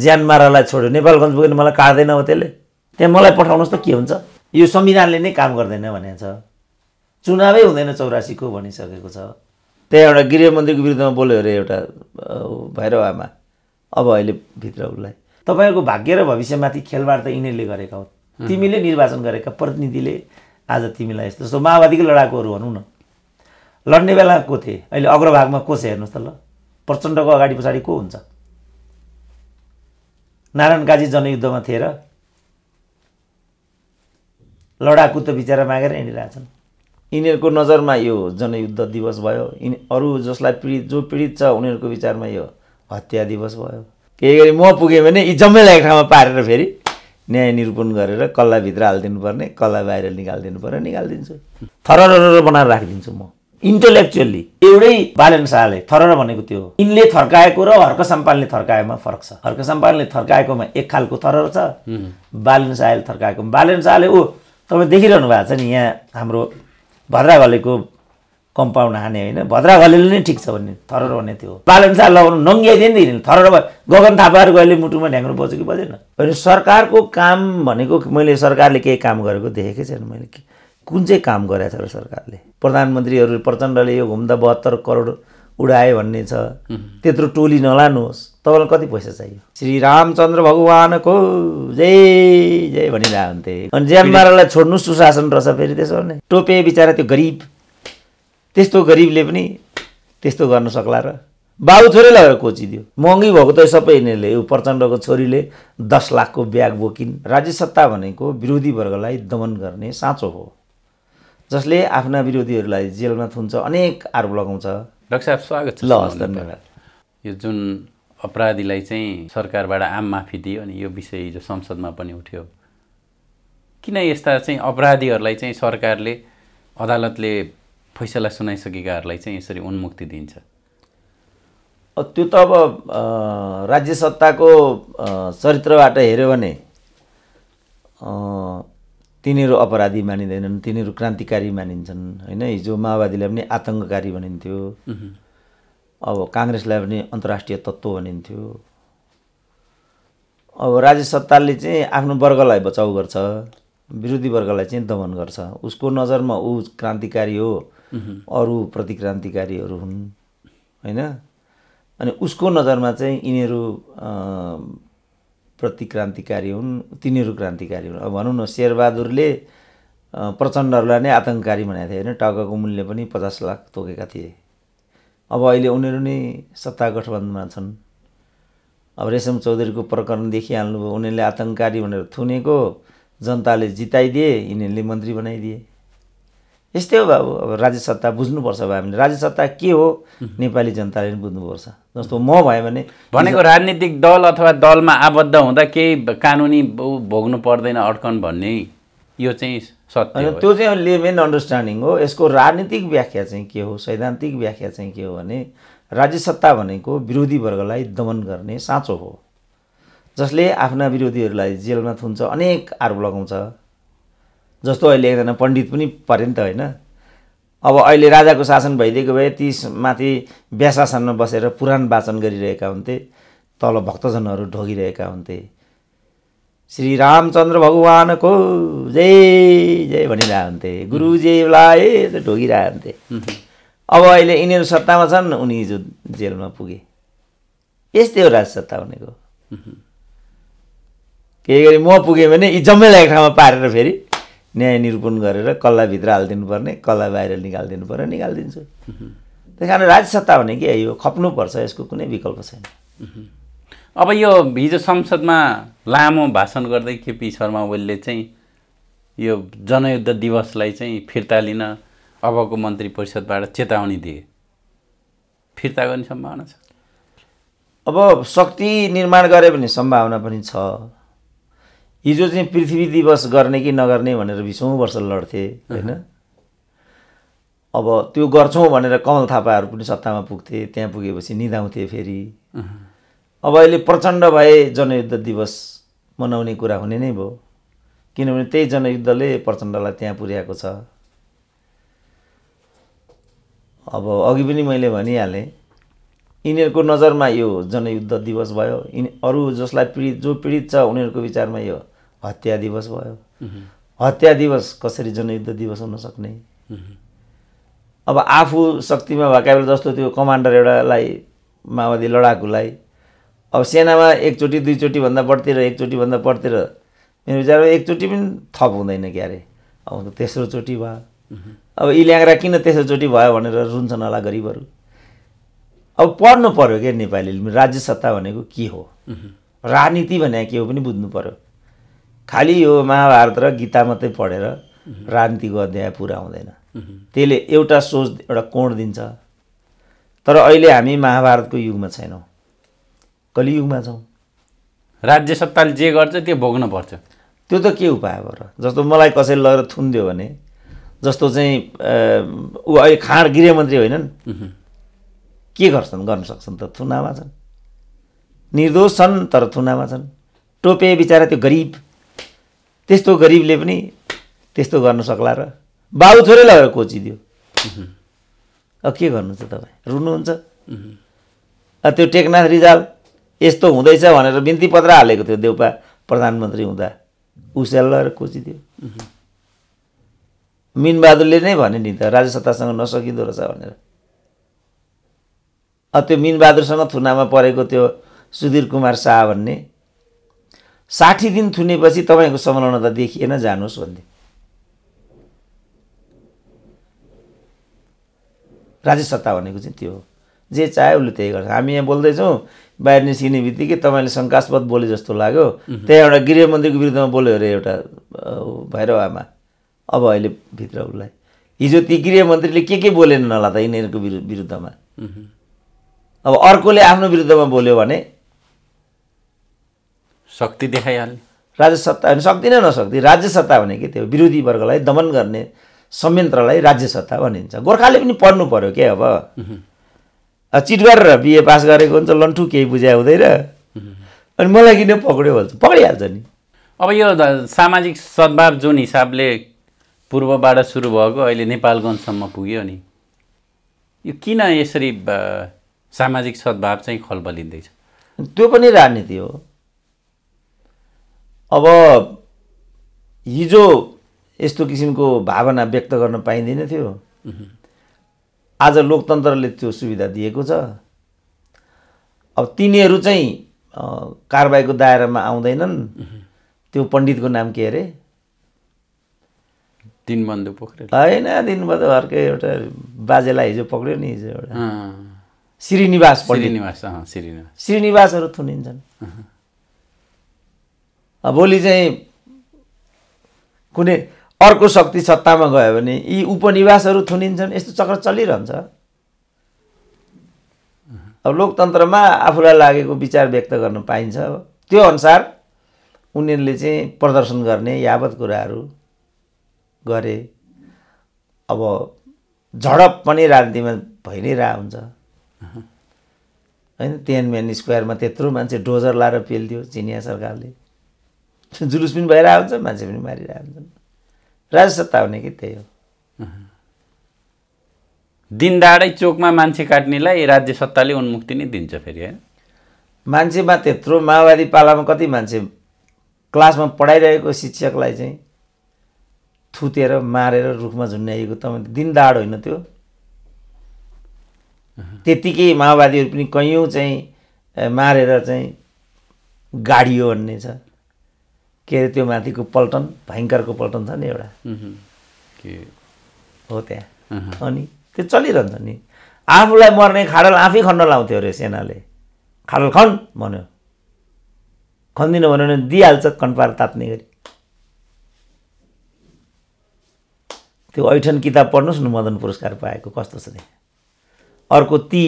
ज्यान मारालाई छोड्यो नेपालगञ्ज पुग्यो मलाई काट्दैन हो त्यसले त्यहाँ मलाई पठाउनुहोस् त के हुन्छ यो संविधानले नै काम गर्दैन भनेको छ चुनावै हुँदैन चौरासीको भनिसकेको छ त्यहाँ एउटा गृहमन्त्रीको विरुद्धमा बोल्यो अरे एउटा भैरव आमा अब अहिले भित्र उसलाई तपाईँहरूको भाग्य र भविष्यमाथि खेलबाड त यिनीहरूले गरेका हो तिमीले निर्वाचन गरेका प्रतिनिधिले आज तिमीलाई यस्तो जस्तो माओवादीको लडाकुहरू भनौँ न लड्ने बेला को थिए अहिले अग्रभागमा को छ हेर्नुहोस् त ल प्रचण्डको अगाडि पछाडि को हुन्छ नारायण गाजी जनयुद्धमा थिएर लडाकु त बिचरा मागेर हिँडिरहेछन् यिनीहरूको नजरमा यो जनयुद्ध दिवस भयो यिनी अरू जसलाई पीडित जो पीडित छ उनीहरूको विचारमा यो हत्या दिवस भयो केही गरी म पुगेँ भने यी जम्मैलाई एक ठाउँमा पारेर फेरि न्याय निरूपण गरेर कल्लाभित्र हालिदिनु पर्ने कल्ला बाहिर निकालिदिनु पर्ने निकालिदिन्छु थर बनाएर राखिदिन्छु म इन्टेलेक्चुअल्ली एउटै बालन शाहले थरर भनेको त्यो यिनले थर्काएको र हर्क सम्पालले थर्काएकोमा फरक छ हर्क सम्पालले थर्काएकोमा एक खालको थरर छ बालन शाहले थर्काएको बालन शाहले ओ तपाईँ देखिरहनु भएको छ नि यहाँ हाम्रो भद्राघलेको कम्पाउन्ड हाने होइन घलेले नै ठिक छ भन्ने थरर भन्ने थियो बालन शाह लगाउनु नङ्ग्याइदियो नि त हिँड्ने थरर गगन थापाहरूको अहिले मुटुमा ढ्याङ्ग्रो बज्यो कि बजेन सरकारको काम भनेको मैले सरकारले केही काम गरेको देखेकै छैन मैले कुन चाहिँ काम गरेछ र सरकारले प्रधानमन्त्रीहरू प्रचण्डले यो घुम्दा बहत्तर करोड उडाए भन्ने छ त्यत्रो टोली नलानुहोस् तपाईँलाई कति पैसा चाहियो श्री रामचन्द्र भगवानको जय जय भनिरहेको हुन्थे अनि मारालाई छोड्नु सुशासन रहेछ फेरि त्यसो भने टोपे बिचरा त्यो गरिब त्यस्तो गरिबले पनि त्यस्तो गर्न सक्ला र बाबु छोरी लगेर कोचिदियो महँगी भएको त सबै यिनीहरूले यो प्रचण्डको छोरीले दस लाखको ब्याग बोकिन् राज्य सत्ता भनेको विरोधी वर्गलाई दमन गर्ने साँचो हो जसले आफ्ना विरोधीहरूलाई जेलमा थुन्छ अनेक आरोप लगाउँछ डाक्टर साहब स्वागत छ ल हस् धन्यवाद यो जुन अपराधीलाई चाहिँ सरकारबाट आम माफी दियो अनि यो विषय हिजो संसदमा पनि उठ्यो किन यस्ता चाहिँ अपराधीहरूलाई चाहिँ सरकारले अदालतले फैसला सुनाइसकेकाहरूलाई चाहिँ यसरी उन्मुक्ति दिन्छ त्यो त अब राज्य सत्ताको चरित्रबाट हेऱ्यो भने तिनीहरू अपराधी मानिँदैनन् तिनीहरू क्रान्तिकारी मानिन्छन् होइन हिजो माओवादीलाई पनि आतङ्ककारी भनिन्थ्यो अब काङ्ग्रेसलाई पनि अन्तर्राष्ट्रिय तत्त्व भनिन्थ्यो अब राज्य सत्ताले चाहिँ आफ्नो वर्गलाई बचाउ गर्छ विरोधी वर्गलाई चाहिँ दमन गर्छ उसको नजरमा ऊ क्रान्तिकारी हो अरू प्रतिक्रान्तिकारीहरू हुन् होइन अनि उसको नजरमा चाहिँ यिनीहरू प्रतिक्रान्तिकारी हुन् तिनीहरू क्रान्तिकारी हुन् अब भनौँ न शेरबहादुरले प्रचण्डहरूलाई नै आतङ्ककारी बनाएको थिए होइन टाउकाको मूल्य पनि पचास लाख तोकेका थिए अब अहिले उनीहरू नै सत्ता गठबन्धनमा छन् अब रेशम चौधरीको प्रकरण देखिहाल्नुभयो उनीहरूले आतङ्ककारी भनेर थुनेको जनताले जिताइदिए यिनीहरूले मन्त्री बनाइदिए यस्तै हो बाबु अब राज्य सत्ता बुझ्नुपर्छ भयो भने राज्य सत्ता के हो नेपाली जनताले पनि बुझ्नुपर्छ जस्तो म भयो भने भनेको राजनीतिक दल अथवा दलमा आबद्ध हुँदा केही कानुनी भोग्नु पर्दैन अड्कन भन्ने यो चाहिँ सत्य त्यो चाहिँ मेन अन्डरस्ट्यान्डिङ हो यसको राजनीतिक व्याख्या चाहिँ के हो सैद्धान्तिक व्याख्या चाहिँ के हो भने राज्य सत्ता भनेको विरोधी वर्गलाई दमन गर्ने साँचो हो जसले आफ्ना विरोधीहरूलाई जेलमा थुन्छ अनेक आरोप लगाउँछ जस्तो अहिले एकजना पण्डित पनि पऱ्यो नि त होइन अब अहिले राजाको शासन भइदिएको भए ती माथि व्यासासनमा बसेर पुराण वाचन गरिरहेका हुन्थे तल भक्तजनहरू ढोगिरहेका हुन्थे श्री रामचन्द्र भगवानको जय जय भनिरहेको हुन्थे त ढोगिरहेको हुन्थे अब अहिले यिनीहरू सत्तामा छन् उनी हिजो जेलमा पुगे यस्तै हो राज सत्ता हुनेको केही गरी म पुगेँ भने यी जम्मै एक ठाउँमा पारेर फेरि न्याय निरूपण गरेर कल्लाभित्र हालिदिनु पर्ने कल्ला बाहिर निकालिदिनु पर्ने निकालिदिन्छु त्यस कारण राज्य सत्ता भने के यो खप्नुपर्छ यसको कुनै विकल्प छैन अब यो हिजो संसदमा लामो भाषण गर्दै केपी शर्मा ओलीले चाहिँ यो जनयुद्ध दिवसलाई चाहिँ फिर्ता लिन अबको मन्त्री परिषदबाट चेतावनी दिए फिर्ता गर्ने सम्भावना छ अब शक्ति निर्माण गरे भने सम्भावना पनि छ हिजो चाहिँ पृथ्वी दिवस गर्ने कि नगर्ने भनेर बिसौँ वर्ष लड्थे होइन अब त्यो गर्छौँ भनेर कमल थापाहरू पनि सत्तामा पुग्थे त्यहाँ पुगेपछि निधाउँथे फेरि अब अहिले प्रचण्ड भए जनयुद्ध दिवस मनाउने कुरा हुने नै भयो किनभने त्यही जनयुद्धले प्रचण्डलाई त्यहाँ पुर्याएको छ अब अघि पनि मैले भनिहालेँ यिनीहरूको नजरमा यो जनयुद्ध दिवस भयो यिनी अरू जसलाई पीडित जो पीडित छ उनीहरूको विचारमा यो हत्या दिवस भयो हत्या दिवस कसरी जनयुद्ध दिवस हुन सक्ने अब आफू शक्तिमा भएका बेला जस्तो त्यो कमान्डर एउटालाई माओवादी लडाकुलाई अब सेनामा एकचोटि दुईचोटिभन्दा बढ्तिर एकचोटिभन्दा बढ्तिर मेरो विचारमा एकचोटि पनि थप हुँदैन क्यारे अब तेस्रोचोटि भयो अब इल्याङ्रा किन तेस्रोचोटि भयो भनेर रुन्छन् होला गरिबहरू अब पढ्नु पऱ्यो क्या नेपालीले राज्य सत्ता भनेको के हो राजनीति भने के हो पनि बुझ्नु पऱ्यो खालि यो महाभारत र गीता मात्रै पढेर क्रान्तिको अध्याय पुरा हुँदैन त्यसले एउटा सोच एउटा कोण दिन्छ तर अहिले हामी महाभारतको युगमा छैनौँ कलियुगमा छौँ राज्य सत्ताले जे गर्छ त्यो भोग्न पर्छ त्यो त के उपाय भयो र जस्तो मलाई कसैले लगेर थुनिदियो भने जस्तो चाहिँ ऊ अहिले खाँड गृहमन्त्री होइनन् के गर्छन् गर्न सक्छन् त थुनामा छन् निर्दोष छन् तर थुनामा छन् टोपे बिचरा त्यो गरिब त्यस्तो गरिबले पनि त्यस्तो गर्न सक्ला र बाबु छोरै लगेर कोचिदियो अब के गर्नु त तपाईँ रुनुहुन्छ त्यो टेकनाथ रिजाल यस्तो हुँदैछ भनेर बिन्ती पत्र हालेको थियो देउपा प्रधानमन्त्री हुँदा उसेल लगेर कोचिदियो मिनबहादुरले नै भने नि त राज्य सत्तासँग नसकिँदो रहेछ भनेर अब त्यो मिनबहादुरसँग थुनामा परेको त्यो सुधीर कुमार शाह भन्ने साठी दिन थुनेपछि तपाईँको संलग्न त देखिएन जानुहोस् भन्थे राज्य सत्ता भनेको चाहिँ त्यो हो जे चाहे उसले त्यही गर्छ हामी यहाँ बोल्दैछौँ बाहिर निस्किने बित्तिकै तपाईँले शङ्कास्पद बोले जस्तो लाग्यो त्यहाँ एउटा गृहमन्त्रीको विरुद्धमा बोल्यो अरे एउटा भैरव आमा अब अहिले भित्र उसलाई हिजो ती गृहमन्त्रीले के के बोलेन होला त यिनीहरूको विरुद्धमा अब अर्कोले आफ्नो विरुद्धमा बोल्यो भने शक्ति देखाइहाल्ने राज्य सत्ता होइन शक्ति नै नसक्ति राज्य सत्ता भनेको त्यो विरोधी वर्गलाई दमन गर्ने संयन्त्रलाई राज्य सत्ता भनिन्छ गोर्खाले पनि पढ्नु पऱ्यो क्या अब चिट गरेर बिए पास गरेको हुन्छ लन्ठु केही बुझाइ हुँदैन अनि मलाई किन पक्रियो भन्छ पक्रिहाल्छ नि अब यो सामाजिक सद्भाव जुन हिसाबले पूर्वबाट सुरु भएको अहिले नेपालगञ्जसम्म पुग्यो नि यो किन यसरी सामाजिक सद्भाव चाहिँ खलबलिँदैछ त्यो पनि राजनीति हो अब हिजो यस्तो किसिमको भावना व्यक्त गर्न पाइँदैन थियो आज लोकतन्त्रले त्यो सुविधा दिएको छ अब तिनीहरू चाहिँ कारबाहीको दायरामा आउँदैनन् त्यो पण्डितको नाम के अरे दिनबन्धु पोखरेल होइन दिनबन्धु अर्कै एउटा बाजेलाई हिजो पक्रियो नि हिजो एउटा श्रीनिवास श्रीनिवास श्रीनिवासहरू थुनिन्छन् भोलि चाहिँ कुनै अर्को शक्ति सत्तामा गयो भने यी उपनिवासहरू थुनिन्छन् यस्तो चक्र चलिरहन्छ अब लोकतन्त्रमा आफूलाई लागेको विचार व्यक्त गर्न पाइन्छ त्यो अनुसार उनीहरूले चाहिँ प्रदर्शन गर्ने यावत कुराहरू गरे अब झडप पनि राजनीतिमा भइ नै रह हुन्छ होइन तेन मेन स्क्वायरमा त्यत्रो मान्छे डोजर लाएर पेलिदियो चिनिया सरकारले जुलुस पनि भइरहेको हुन्छ मान्छे पनि मारिरहेको हुन्छन् राजस्व सत्ता हुने कि त्यही हो दिनदाडै चोकमा मान्छे काट्नेलाई राज्य सत्ताले उन्मुक्ति नै दिन्छ फेरि होइन मान्छेमा त्यत्रो माओवादी पालामा कति मान्छे क्लासमा पढाइरहेको शिक्षकलाई चाहिँ थुतेर मारेर रुखमा झुन्ड्याइएको त दिनदाड होइन त्यो त्यतिकै माओवादीहरू पनि कैयौँ चाहिँ मारेर चाहिँ गाडियो भन्ने छ के अरे त्यो माथिको पल्टन भयङ्करको पल्टन छ नि एउटा हो त्यहाँ अनि त्यो चलिरहन्छ नि आफूलाई मर्ने खाडल आफै खन्न लाउँथ्यो अरे सेनाले खाडल खन् भन्यो खन्दिनँ भन्यो भने दिइहाल्छ कन्पार तात्ने गरी त्यो ऐठन किताब पढ्नुहोस् न मदन पुरस्कार पाएको कस्तो छ त्यहाँ अर्को ती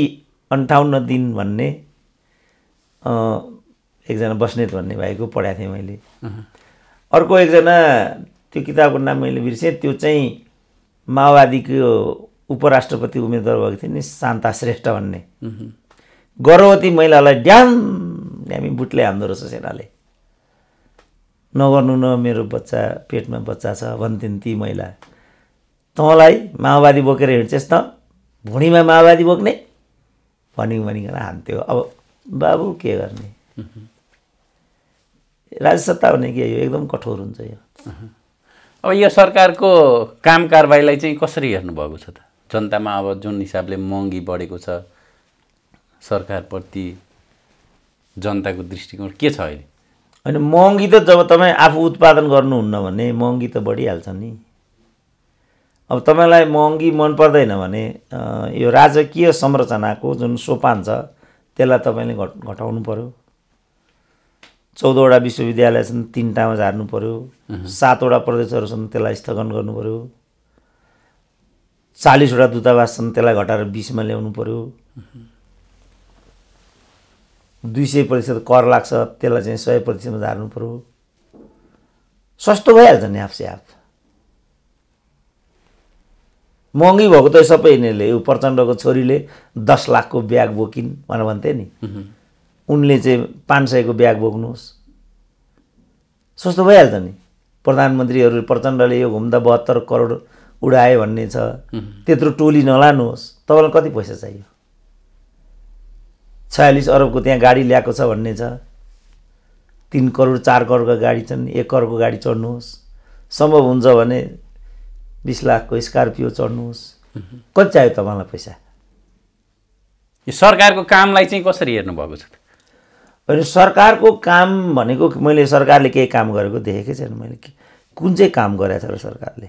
अन्ठाउन्न दिन भन्ने एकजना बस्नेत भन्ने भाइको पढाएको थिएँ मैले अर्को एकजना त्यो किताबको नाम मैले बिर्सेँ त्यो चाहिँ माओवादीको उपराष्ट्रपति उम्मेद्वार भएको थियो नि शान्ता श्रेष्ठ भन्ने गर्भवती महिलालाई ड्याम ड्यामी बुटले हान्दो रहेछ सेनाले नगर्नु न मेरो बच्चा पेटमा बच्चा छ भन्थिन् ती महिला तँलाई माओवादी बोकेर हिँड्छेस् त भुँडीमा माओवादी बोक्ने भनिङ भनिकन हान्थ्यो अब बाबु के गर्ने राजसत्ता भने के यो एकदम कठोर हुन्छ यो अब यो सरकारको काम कारबाहीलाई चाहिँ कसरी हेर्नुभएको छ त जनतामा अब जुन हिसाबले महँगी बढेको छ सरकारप्रति जनताको दृष्टिकोण के छ अहिले होइन महँगी त जब तपाईँ आफू उत्पादन गर्नुहुन्न भने महँगी त बढिहाल्छ नि अब तपाईँलाई महँगी मन पर्दैन भने यो राजकीय संरचनाको जुन सोपान छ त्यसलाई तपाईँले घट घटाउनु पऱ्यो चौधवटा विश्वविद्यालय छन् तिनवटामा झार्नु पऱ्यो सातवटा प्रदेशहरू छन् त्यसलाई स्थगन गर्नु पऱ्यो चालिसवटा दूतावास छन् त्यसलाई घटाएर बिसमा ल्याउनु पऱ्यो दुई सय प्रतिशत कर लाग्छ त्यसलाई चाहिँ सय प्रतिशतमा झार्नु पऱ्यो सस्तो भइहाल्छ नि आफसे आफ महँगै भएको त सबै यिनीहरूले यो प्रचण्डको छोरीले दस लाखको ब्याग बोकिन् भनेर भन्थे नि उनले चाहिँ पाँच सयको ब्याग बोक्नुहोस् सस्तो भइहाल्छ नि प्रधानमन्त्रीहरू प्रचण्डले यो घुम्दा बहत्तर करोड उडाए भन्ने छ त्यत्रो टोली नलानुहोस् तपाईँलाई कति पैसा चाहियो छयालिस अरबको त्यहाँ गाडी ल्याएको छ भन्ने छ तिन करोड चार करोडको गाडी छन् एक करोडको गाडी चढ्नुहोस् सम्भव हुन्छ भने बिस लाखको स्कार्पियो चढ्नुहोस् कति चाहियो तपाईँलाई पैसा यो सरकारको कामलाई चाहिँ कसरी हेर्नुभएको छ अनि सरकारको काम भनेको मैले सरकारले केही काम गरेको देखेकै छैन मैले कुन चाहिँ काम गरेको छ र सरकारले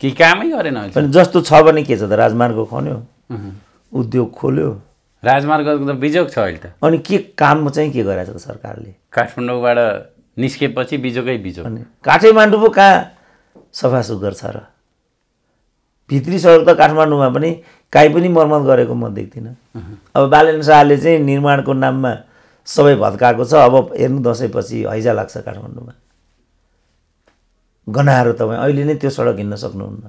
केही कामै गरेन अनि जस्तो छ भने के छ त राजमार्ग खन्यो उद्योग खोल्यो राजमार्गको त बिजोग छ अहिले त अनि के काम चाहिँ के गरेको छ त सरकारले काठमाडौँबाट निस्केपछि बिजोगै बिजो अनि काठमाडौँ पो कहाँ सफा सुग्घर छ र भित्री सडक त काठमाडौँमा पनि काहीँ पनि मर्मत गरेको म देख्दिनँ अब बालन शाहले चाहिँ निर्माणको नाममा सबै भत्काएको छ अब हेर्नु दसैँपछि हैजा लाग्छ काठमाडौँमा गनाहरू तपाईँ अहिले नै त्यो सडक हिँड्न सक्नुहुन्न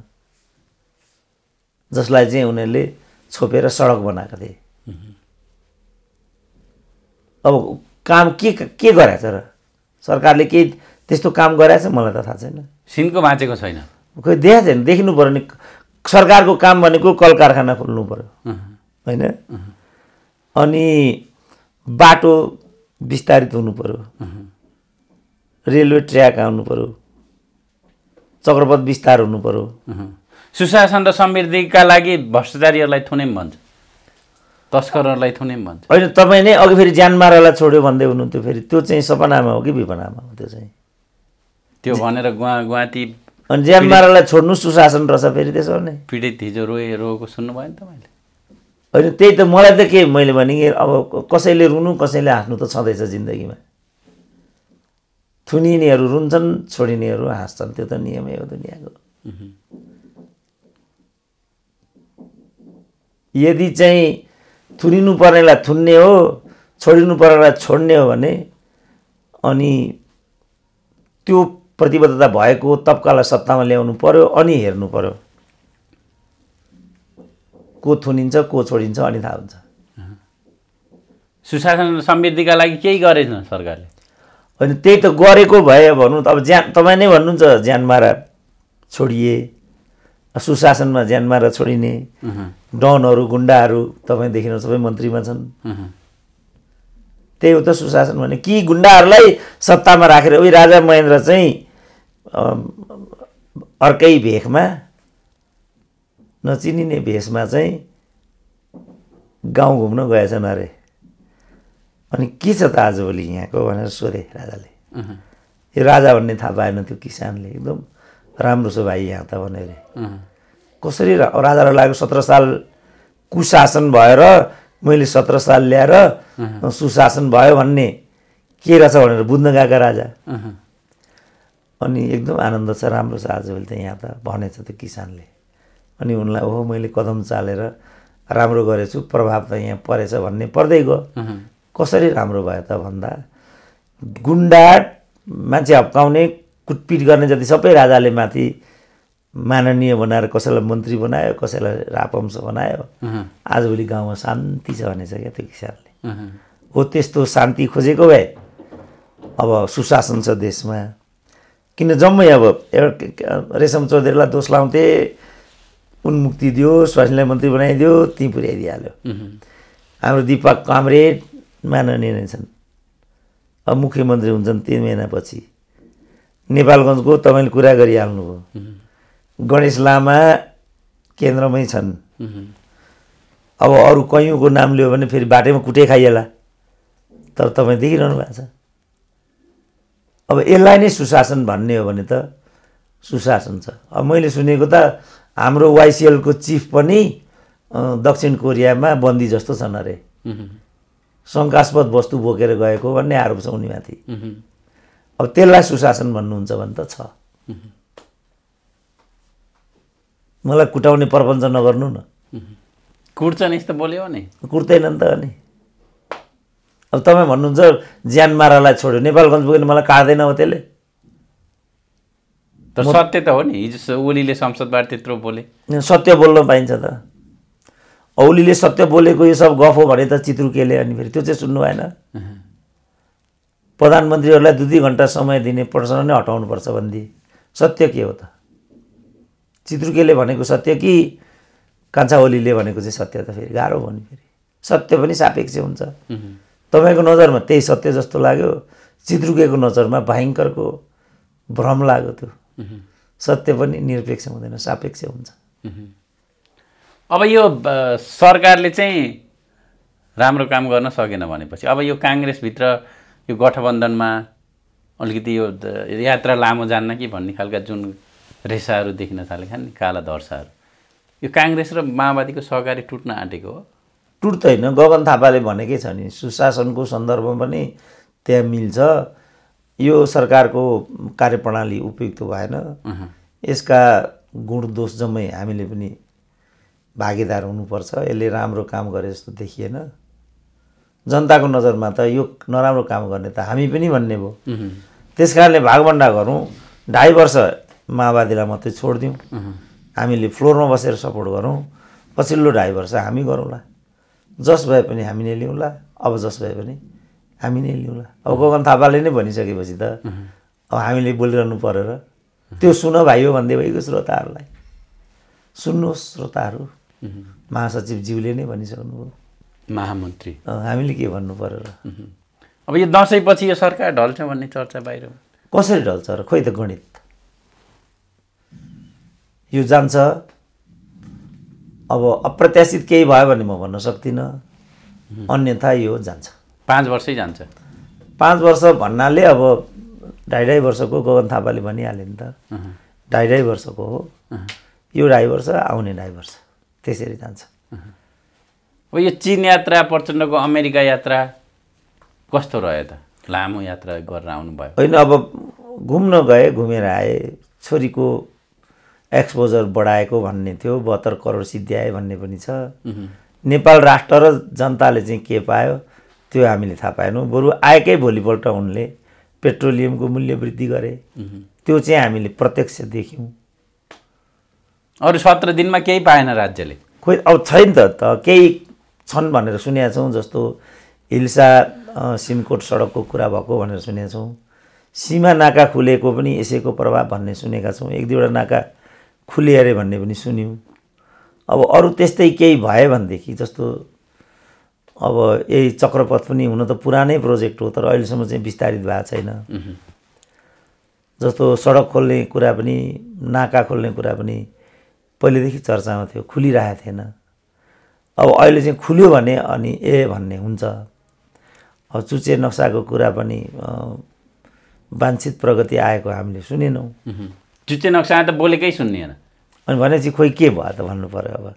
जसलाई चाहिँ उनीहरूले छोपेर सडक बनाएको थिए अब काम के के छ र सरकारले केही त्यस्तो काम छ मलाई त थाहा छैन सिनको बाँचेको छैन खोइ देखा छैन देख्नु पऱ्यो नि सरकारको काम भनेको कल कारखाना खोल्नु पऱ्यो होइन अनि बाटो विस्तारित हुनु पऱ्यो रेलवे ट्र्याक आउनु पऱ्यो चक्रपथ विस्तार हुनु पऱ्यो सुशासन र समृद्धिका लागि भ्रष्टाचारीहरूलाई थुनेम भन्छ तस्करहरूलाई थुनेम भन्छ होइन तपाईँ नै अघि फेरि ज्यानमारालाई छोड्यो भन्दै हुनुहुन्थ्यो फेरि त्यो चाहिँ सपनामा हो कि विपनामा हो त्यो चाहिँ त्यो भनेर गुवा गुवाती अनि ज्यानमारालाई छोड्नु सुशासन रहेछ फेरि त्यसो भने पीडित हिजो रोए रोएको सुन्नुभयो नि तपाईँले होइन त्यही त मलाई त के मैले भने कि अब कसैले रुनु कसैले हाँस्नु त छँदैछ जिन्दगीमा थुनिनेहरू रुन्छन् छोडिनेहरू हाँस्छन् त्यो त नियमै हो दुनियाँको यदि चाहिँ थुनिनु पर्नेलाई थुन्ने हो छोडिनु पर्नेलाई छोड्ने हो भने अनि त्यो प्रतिबद्धता भएको तब्कालाई सत्तामा ल्याउनु पऱ्यो अनि हेर्नु पऱ्यो को थुनिन्छ को छोडिन्छ अनि थाहा हुन्छ सुशासन समृद्धिका लागि केही गरेन सरकारले होइन त्यही त गरेको भए भनौँ त अब ज्यान तपाईँ नै भन्नुहुन्छ ज्यान मारा छोडिए सुशासनमा ज्यान मारा छोडिने डनहरू गुन्डाहरू देखिनु सबै मन्त्रीमा छन् त्यही हो त सुशासन भने कि गुन्डाहरूलाई सत्तामा राखेर उयो राजा महेन्द्र चाहिँ अर्कै भेकमा नचिनिने भेषमा चाहिँ गाउँ घुम्न गएछन् अरे अनि के छ त आजभोलि यहाँको भनेर सोधे राजाले यो राजा भन्ने थाहा पाएन त्यो किसानले एकदम राम्रो छ भाइ यहाँ त भने अरे कसरी राजालाई लाग्यो सत्र साल कुशासन भएर मैले सत्र साल ल्याएर सुशासन भयो भन्ने के रहेछ भनेर बुझ्न गएका राजा अनि एकदम आनन्द छ राम्रो छ आजभोलि त यहाँ त भनेछ त्यो किसानले अनि उनलाई ओहो मैले कदम चालेर राम्रो गरेछु प्रभाव त यहाँ परेछ भन्ने पर्दै गयो कसरी राम्रो भयो त भन्दा गुन्डा मान्छे हप्काउने कुटपिट गर्ने जति सबै राजाले माथि माननीय बनाएर कसैलाई मन्त्री बनायो कसैलाई रापंश बनायो आजभोलि गाउँमा शान्ति छ भनेछ क्या त्यो किसानले हो त्यस्तो शान्ति खोजेको भए अब सुशासन छ देशमा किन जम्मै अब एउटा रेशम चौधरीलाई दोष लाउँथे उन्मुक्ति दियो स्वास्नीलाई मन्त्री बनाइदियो त्यहीँ पुर्याइदिइहाल्यो हाम्रो दिपक कामरेड माननीय नै छन् अब मुख्यमन्त्री हुन्छन् तिन महिनापछि नेपालगञ्जको तपाईँले कुरा गरिहाल्नुभयो गणेश लामा केन्द्रमै छन् अब अरू कैयौँको नाम लियो भने फेरि बाटैमा कुटै खाइएला तर तपाईँ देखिरहनु भएको छ अब यसलाई नै सुशासन भन्ने हो भने त सुशासन छ अब मैले सुनेको त हाम्रो वाइसिएलको चिफ पनि दक्षिण कोरियामा बन्दी जस्तो छन् अरे शङ्कास्पद वस्तु बोकेर गएको भन्ने आरोप छ उनीमाथि अब त्यसलाई सुशासन भन्नुहुन्छ भने त छ मलाई कुटाउने प्रपञ्च नगर्नु न नि यस्तो बोल्यो नि भने नि त अनि अब तपाईँ भन्नुहुन्छ ज्यान मारालाई छोड्यो नेपालगञ्ज भने मलाई काट्दैन हो त्यसले तर सत्य त हो नि हिजो ओलीले संसदबाट त्यत्रो बोले सत्य बोल्न पाइन्छ त औलीले सत्य बोलेको यो सब गफ हो भने त चित्रुकेले अनि फेरि त्यो चाहिँ सुन्नु भएन प्रधानमन्त्रीहरूलाई दुई दुई घन्टा समय दिने प्रश्न नै हटाउनुपर्छ भन्दी सत्य के हो त चित्रुकेले भनेको सत्य कि कान्छा ओलीले भनेको चाहिँ सत्य त फेरि गाह्रो भयो नि फेरि सत्य पनि सापेक्ष हुन्छ तपाईँको नजरमा त्यही सत्य जस्तो लाग्यो चित्रुकेको नजरमा भयङ्करको भ्रम लाग्यो त्यो सत्य पनि निरपेक्ष हुँदैन सापेक्ष हुन्छ अब यो सरकारले चाहिँ राम्रो काम गर्न सकेन भनेपछि अब यो काङ्ग्रेसभित्र यो गठबन्धनमा अलिकति यो यात्रा लामो जान्न कि भन्ने खालका जुन रेसाहरू देखिन थालेका नि काला धर्साहरू यो काङ्ग्रेस र माओवादीको सहकारी टुट्न आँटेको हो टुट्दैन गगन थापाले भनेकै छ नि सुशासनको सन्दर्भमा पनि त्यहाँ मिल्छ यो सरकारको कार्यप्रणाली उपयुक्त भएन यसका गुण दोष जम्मै हामीले पनि भागीदार हुनुपर्छ यसले राम्रो काम गरे जस्तो देखिएन जनताको नजरमा त यो नराम्रो काम गर्ने त हामी पनि भन्ने भयो त्यस कारणले भागभन्डा गरौँ ढाई वर्ष माओवादीलाई मात्रै छोडिदिउँ हामीले फ्लोरमा बसेर सपोर्ट गरौँ पछिल्लो ढाई वर्ष हामी गरौँला जस भए पनि हामीले लिउँला अब जस भए पनि हामी नै लिउँला अब गगन थापाले नै भनिसकेपछि त अब हामीले बोलिरहनु परेर त्यो सुन भाइ हो भन्दै भएको श्रोताहरूलाई सुन्नुहोस् श्रोताहरू महासचिवज्यूले नै भनिसक्नुभयो महामन्त्री हामीले के भन्नु पऱ्यो र अब यो दसैँपछि यो सरकार ढल्छ भन्ने चर्चा बाहिर कसरी ढल्छ र खोइ त गणित यो जान्छ अब अप्रत्याशित केही भयो भने म भन्न सक्दिनँ अन्यथा यो जान्छ पाँच वर्षै जान्छ पाँच वर्ष भन्नाले अब ढाई ढाई वर्षको गगन थापाले भनिहाले नि त ढाई ढाई वर्षको हो यो ढाई वर्ष आउने ढाई वर्ष त्यसरी जान्छ अब यो चिन यात्रा प्रचण्डको अमेरिका यात्रा कस्तो रह्यो त लामो यात्रा गरेर आउनुभयो होइन अब घुम्न गए घुमेर आए छोरीको एक्सपोजर बढाएको भन्ने थियो बहत्तर करोड सिद्ध्याए भन्ने पनि छ नेपाल राष्ट्र र जनताले चाहिँ के पायो त्यो हामीले थाहा पाएनौँ बरु आएकै भोलिपल्ट उनले पेट्रोलियमको मूल्य वृद्धि गरे त्यो चाहिँ हामीले प्रत्यक्ष देख्यौँ अरू सत्र दिनमा केही पाएन राज्यले खोइ अब छैन त त केही छन् भनेर सुनेका छौँ जस्तो हिल्सा सिमकोट सडकको कुरा भएको भनेर सुनेका छौँ सीमा नाका खुलेको पनि यसैको प्रभाव भन्ने सुनेका छौँ एक दुईवटा नाका खुले अरे भन्ने पनि सुन्यौँ अब अरू त्यस्तै केही भयो भनेदेखि जस्तो अब यही चक्रपथ पनि हुन त पुरानै प्रोजेक्ट हो तर अहिलेसम्म चाहिँ विस्तारित भएको छैन जस्तो सडक खोल्ने कुरा पनि नाका खोल्ने कुरा पनि पहिलेदेखि चर्चामा थियो खुलिरहेको थिएन अब अहिले चाहिँ खुल्यो भने अनि ए भन्ने हुन्छ अब चुचे नक्साको कुरा पनि वाञ्छित प्रगति आएको हामीले सुनेनौँ चुच्चे नक्सा त बोलेकै सुन्ने अनि भनेपछि खोइ के भयो त भन्नु पऱ्यो अब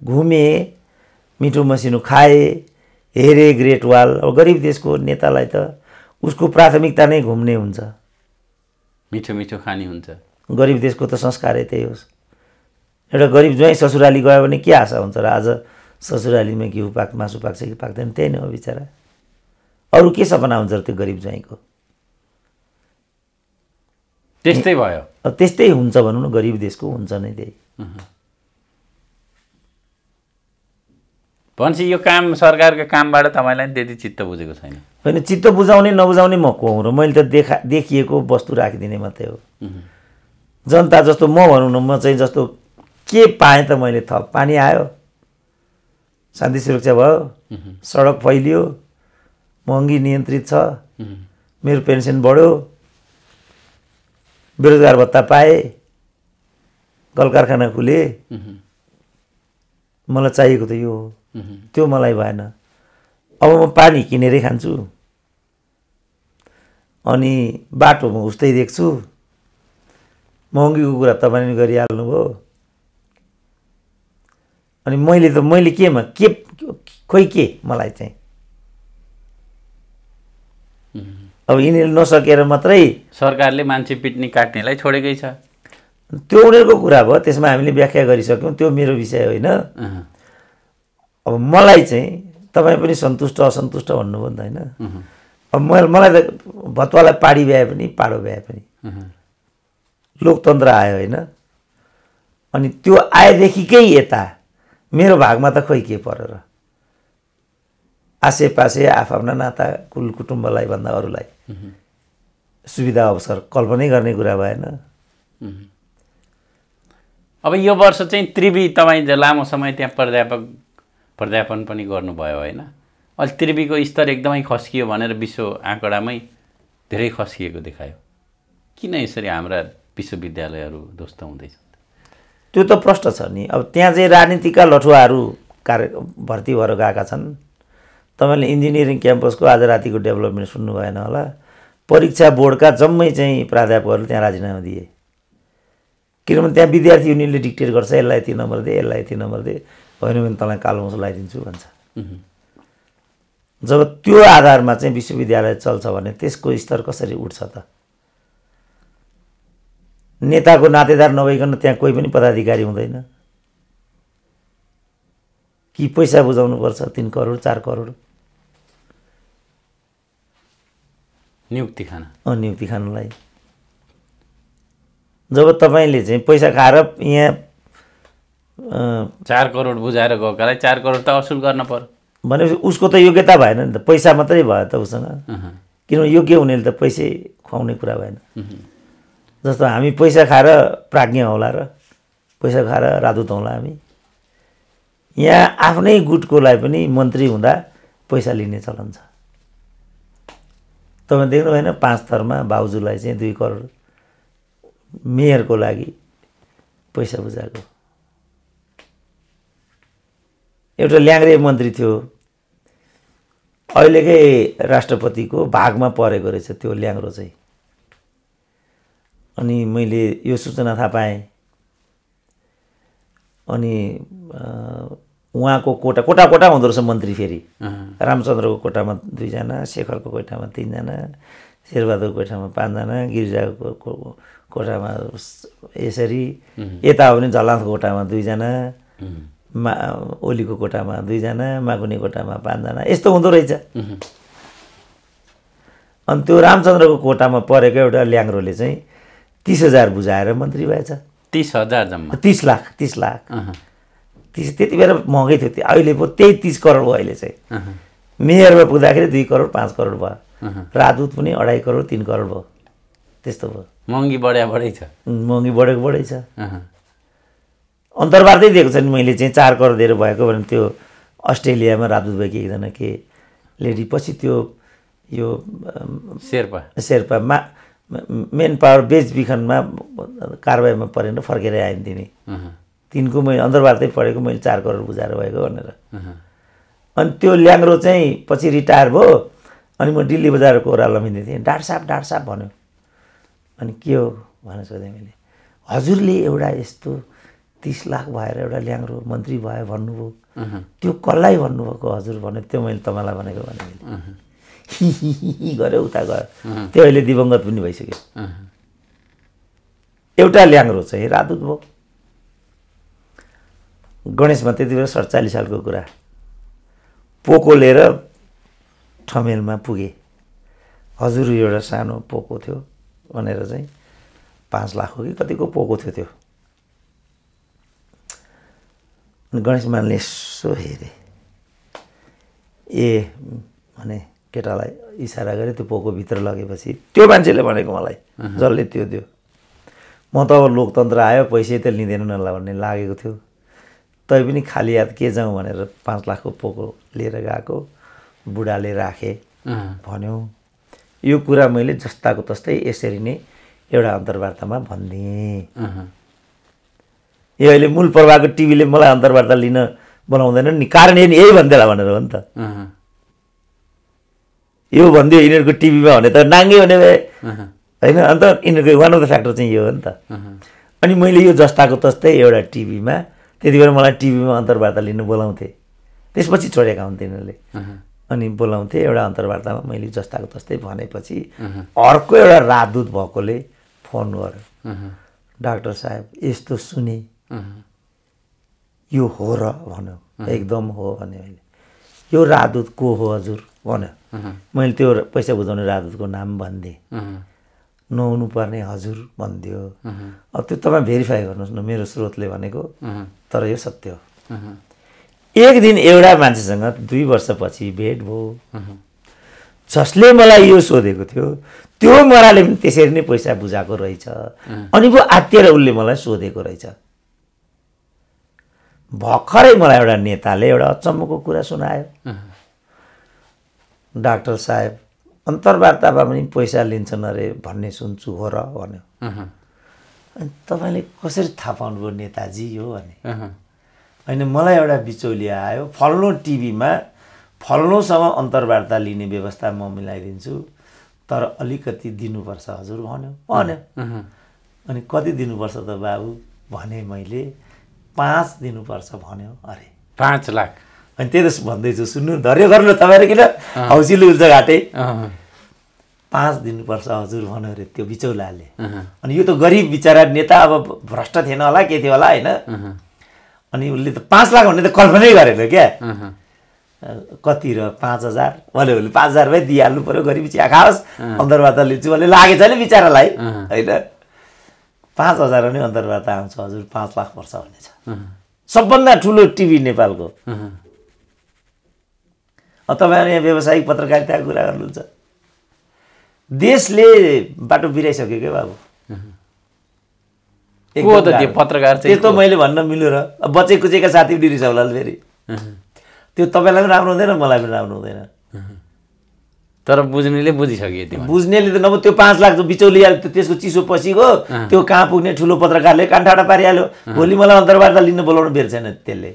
घुमेँ मिठो मसिनो खाएँ हेरे ग्रेट वाल अब गरिब देशको नेतालाई त उसको प्राथमिकता नै घुम्ने हुन्छ मिठो मिठो खाने हुन्छ गरिब देशको त संस्कारै त्यही होस् एउटा गरिब ज्वाइँ ससुराली गयो भने के आशा हुन्छ र आज ससुरालीमा घिउ पाक मासु पाक्छ कि पाक्दैन त्यही नै हो बिचरा अरू के सपना हुन्छ र त्यो गरिब ज्वाइँको त्यस्तै भयो त्यस्तै हुन्छ भनौँ न गरिब देशको हुन्छ नै त्यही भनेपछि यो काम सरकारको कामबाट तपाईँलाई त्यति चित्त बुझेको छैन होइन चित्त बुझाउने नबुझाउने म को हुँ र मैले त देखा देखिएको वस्तु राखिदिने मात्रै हो जनता जस्तो म भनौँ न म चाहिँ जस्तो के पाएँ त मैले थप पानी आयो शान्ति सुरक्षा भयो सडक फैलियो महँगी नियन्त्रित छ मेरो पेन्सन बढ्यो बेरोजगार भत्ता पाएँ कल कारखाना खुले मलाई चाहिएको त यो हो त्यो मलाई भएन अब म पानी किनेरै खान्छु अनि बाटोमा उस्तै देख्छु महँगीको कुरा तपाईँले गरिहाल्नुभयो अनि मैले त मैले केमा के खोइ के मलाई चाहिँ अब यिनीहरूले नसकेर मात्रै सरकारले मान्छे पिट्ने काट्नेलाई छोडेकै छ त्यो उनीहरूको कुरा भयो त्यसमा हामीले व्याख्या गरिसक्यौँ त्यो मेरो विषय होइन अब मलाई चाहिँ तपाईँ पनि सन्तुष्ट असन्तुष्ट भन्नुभयो नि त होइन अब मैले मलाई त भतुवालाई पाडी भ्याए पनि पाडो भ्याए पनि लोकतन्त्र आयो होइन अनि त्यो आएदेखिकै यता मेरो भागमा त खोइ के परेर आसेपासे आफ्ना नाता कुल कुटुम्बलाई भन्दा अरूलाई सुविधा अवसर कल्पनै गर्ने कुरा भएन अब यो वर्ष चाहिँ त्रिवी तपाईँ लामो समय त्यहाँ प्राध्यापक प्रध्यापन पनि गर्नुभयो होइन अहिले त्रिवीको स्तर एकदमै खस्कियो भनेर विश्व आँकडामै धेरै खस्किएको देखायो किन यसरी हाम्रा विश्वविद्यालयहरू ध्वस्त हुँदैछन् त्यो त प्रश्न छ नि अब त्यहाँ चाहिँ राजनीतिका लठुवाहरू कार्य भर्ती भएर गएका छन् तपाईँले इन्जिनियरिङ क्याम्पसको आज रातिको डेभलपमेन्ट सुन्नु भएन होला परीक्षा बोर्डका जम्मै चाहिँ प्राध्यापकहरूले त्यहाँ राजीनामा दिए किनभने त्यहाँ विद्यार्थी युनियनले डिक्टेट गर्छ यसलाई यति नम्बर दिए यसलाई यति नम्बर दिए होइन भने तँलाई कालो मुसो लगाइदिन्छु भन्छ जब त्यो आधारमा चाहिँ विश्वविद्यालय चल्छ भने त्यसको स्तर कसरी उठ्छ त नेताको नातेदार नभइकन त्यहाँ कोही पनि पदाधिकारी हुँदैन कि पैसा बुझाउनुपर्छ तिन करोड चार करोड नियुक्ति खाना अँ नियुक्ति खानलाई जब तपाईँले चाहिँ पैसा खाएर यहाँ चार करोड बुझाएर गएकालाई चार करोड त असुल गर्न पर्यो भनेपछि उसको त योग्यता भएन नि त पैसा मात्रै भयो त उसँग किनभने योग्य हुनेले त पैसै खुवाउने कुरा भएन जस्तो हामी पैसा खाएर प्राज्ञ हौला र पैसा खाएर राजदूत होला हामी यहाँ आफ्नै गुटकोलाई पनि मन्त्री हुँदा पैसा लिने चलन छ तपाईँ देख्नु भएन पाँच थरमा बाउजूलाई चाहिँ दुई करोड मेयरको लागि पैसा बुझाएको एउटा ल्याङ्ग्रे मन्त्री थियो अहिलेकै राष्ट्रपतिको भागमा परेको रहेछ त्यो ल्याङ्ग्रो चाहिँ अनि मैले यो सूचना थाहा पाएँ अनि उहाँको कोटा कोटा कोटा हुँदो रहेछ मन्त्री फेरि रामचन्द्रको कोटामा दुईजना शेखरको कोटामा तिनजना शेरबहादुरको कोठामा पाँचजना गिरिजाको कोठामा यसरी यता हो भने झलाथको कोठामा दुईजना मा ओलीको कोटामा दुईजना माकुने कोटामा पाँचजना यस्तो हुँदो रहेछ अनि त्यो रामचन्द्रको कोटामा परेको एउटा ल्याङ्रोले चाहिँ तिस हजार बुझाएर मन्त्री भएछ तिस हजार जम्मा तिस लाख तिस लाख तिस त्यति बेला महँगै थियो त्यो अहिले पो त्यही तिस करोड भयो अहिले चाहिँ मेयरमा पुग्दाखेरि दुई करोड पाँच करोड भयो राजदूत पनि अढाई करोड तिन करोड भयो त्यस्तो भयो महँगी बढ्या बढै छ महँगी बढेको बढै छ अन्तर्वार्तै दिएको छ नि मैले चाहिँ चार करोड दिएर भएको भने त्यो अस्ट्रेलियामा राजदूत भएकी एकजना के लेडी पछि त्यो यो शेर्पा शेर्पा मा मेन पावर बेचबिखनमा कारवाहीमा परेन फर्केर आइन् तिनी तिनको मैले अन्तर्वार्तै पढेको मैले चार करोड बुझाएर भएको भनेर अनि त्यो ल्याङ्रो चाहिँ पछि रिटायर भयो अनि म दिल्ली बजारको ओह्रा मिल्दै थिएँ डाँट साहब साहब भन्यो अनि के हो भनेर सोधेँ मैले हजुरले एउटा यस्तो तिस लाख भएर एउटा ल्याङ्रो मन्त्री भयो भन्नुभयो त्यो कसलाई भन्नुभएको हजुर भने त्यो मैले तपाईँलाई भनेको भने मैले गऱ्यो उता गयो त्यो अहिले दिवंगत पनि भइसक्यो एउटा ल्याङ्रो चाहिँ राजदूत भयो गणेशमा त्यति बेला सडचालिस सालको कुरा पोको लिएर ठमेलमा पुगे हजुर एउटा सानो पोको थियो भनेर चाहिँ पाँच लाख हो कि कतिको पोको थियो त्यो गणेश गणेशमानले यसो हेरे ए भने केटालाई इसारा गरेँ त्यो पोको भित्र लगेपछि त्यो मान्छेले भनेको मलाई जसले त्यो दियो म त अब लोकतन्त्र आयो पैसै त लिँदैन होला भन्ने लागेको थियो तै पनि खाली याद के जाउँ भनेर पाँच लाखको पोको लिएर गएको बुढाले राखे भन्यो यो कुरा मैले जस्ताको तस्तै यसरी नै एउटा अन्तर्वार्तामा भनिदिएँ यो अहिले मूल प्रभावको टिभीले मलाई अन्तर्वार्ता लिन बनाउँदैन नि कारण यही भन्दैला भनेर हो नि त यो भनिदियो यिनीहरूको टिभीमा भने त नाङ्गे भने भए होइन अन्त यिनीहरूको वान अफ द फ्याक्टर चाहिँ यो हो नि त अनि मैले यो जस्ताको तस्तै एउटा टिभीमा त्यति बेला मलाई टिभीमा अन्तर्वार्ता लिन बोलाउँथे त्यसपछि छोडेका हुन्थे यिनीहरूले अनि बोलाउँथे एउटा अन्तर्वार्तामा मैले जस्ताको तस्तै भनेपछि अर्को एउटा राजदूत भएकोले फोन गर्यो डाक्टर साहेब यस्तो सुने यो हो र भन्यो एकदम हो भने मैले यो राजदूत को हो हजुर भन्यो मैले त्यो पैसा बुझाउने राजदूतको नाम भनिदिएँ पर्ने हजुर भनिदियो अब त्यो तपाईँ भेरिफाई गर्नुहोस् न मेरो स्रोतले भनेको तर यो सत्य हो एक दिन एउटा मान्छेसँग दुई वर्षपछि भेट भयो जसले मलाई यो सोधेको थियो त्यो मराले पनि त्यसरी नै पैसा बुझाएको रहेछ अनि पो आत्तिएर उसले मलाई सोधेको रहेछ भर्खरै मलाई एउटा नेताले एउटा अचम्मको कुरा सुनायो डाक्टर साहेब अन्तर्वार्तामा पनि पैसा लिन्छन् अरे भन्ने सुन्छु हो र भन्यो अनि तपाईँले कसरी थाहा पाउनुभयो नेताजी यो भने होइन मलाई एउटा बिचौलिया आयो फल्नु टिभीमा फल्नुसँग अन्तर्वार्ता लिने व्यवस्था म मिलाइदिन्छु तर अलिकति दिनुपर्छ हजुर भन्यो भन्यो अनि कति दिनुपर्छ त बाबु भने मैले पाँच दिनुपर्छ भन्यो अरे पाँच लाख अनि त्यही त भन्दैछु सुन्नु धैर्य गर्नु तपाईँहरू किन हौसिलो उल्छ घाटे पाँच दिनुपर्छ हजुर भन्यो अरे त्यो बिचौलाले अनि यो त गरिब बिचरा नेता अब भ्रष्ट थिएन होला के थियो होला होइन अनि उसले त पाँच लाख भन्ने त कल्पनै गरेन क्या कति र पाँच हजार भले भोलि पाँच हजार भए दिइहाल्नु पऱ्यो गरिब चिया खाओस् अन्तर्वार्ता लिन्छु भने लागेछ नि बिचरालाई होइन पाँच हजार नै अन्तर्वार्ता आउँछ हजुर पाँच लाख वर्ष छ सबभन्दा ठुलो टिभी नेपालको तपाईँहरू यहाँ व्यावसायिक पत्रकारिताको कुरा गर्नुहुन्छ देशले बाटो बिराइसक्यो क्या बाबु पत्रकार त्यो मैले भन्न मिल्यो र बचे कुचेका साथी पनि होला फेरि त्यो तपाईँलाई पनि राम्रो हुँदैन मलाई पनि राम्रो हुँदैन तर बुझ्नेले बुझिसक्यो त्यो बुझ्नेले त नभए त्यो पाँच लाख बिचौलिया त्यसको चिसो पसिगो त्यो कहाँ पुग्ने ठुलो पत्रकारले कान्ठाडा पारिहाल्यो भोलि मलाई अन्तर्वार्ता लिन बोलाउनु बेर त्यसले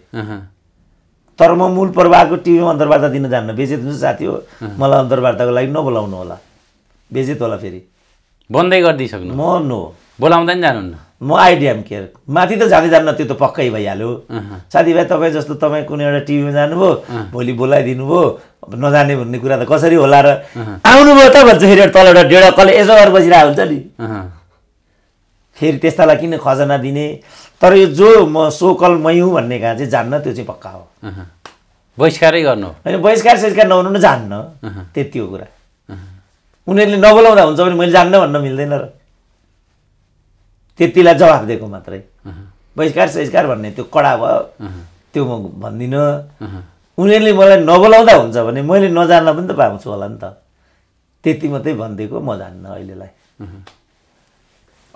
तर म मूल प्रभावको टिभीमा अन्तर्वार्ता दिन जान्न बेचेत हुन्छ साथी हो मलाई अन्तर्वार्ताको लागि नबोलाउनु होला बेचेत होला फेरि बन्दै गरिदिइसक्नु म नो बोलाउँदा नि जानुहुन्न म आइडिएम केयर माथि त जाँदै जान्न त्यो त पक्कै भइहाल्यो साथीभाइ तपाईँ जस्तो तपाईँ कुनै एउटा टिभीमा जानुभयो भोलि बोलाइदिनु भयो अब नजाने भन्ने कुरा त कसरी होला र आउनुभयो त भन्छ फेरि तल एउटा डेढ कले यसो गरेर बसिरहेको हुन्छ नि फेरि त्यस्तालाई किन खजना दिने तर यो जो म सोकल मै हुँ भन्ने कहाँ चाहिँ जान्न त्यो चाहिँ पक्का हो बहिष्कारै गर्नु होइन बहिष्कार सहिष्कार नहुनु न जान्न त्यति हो कुरा उनीहरूले नबोलाउँदा हुन्छ भने मैले जान्न भन्न मिल्दैन र त्यतिलाई जवाफ दिएको मात्रै बहिष्कार सहिष्कार भन्ने त्यो कडा भयो त्यो म भन्दिनँ उनीहरूले मलाई नबोलाउँदा हुन्छ भने मैले नजान्न पनि त पाउँछु होला नि त त्यति मात्रै भनिदिएको म जान्न अहिलेलाई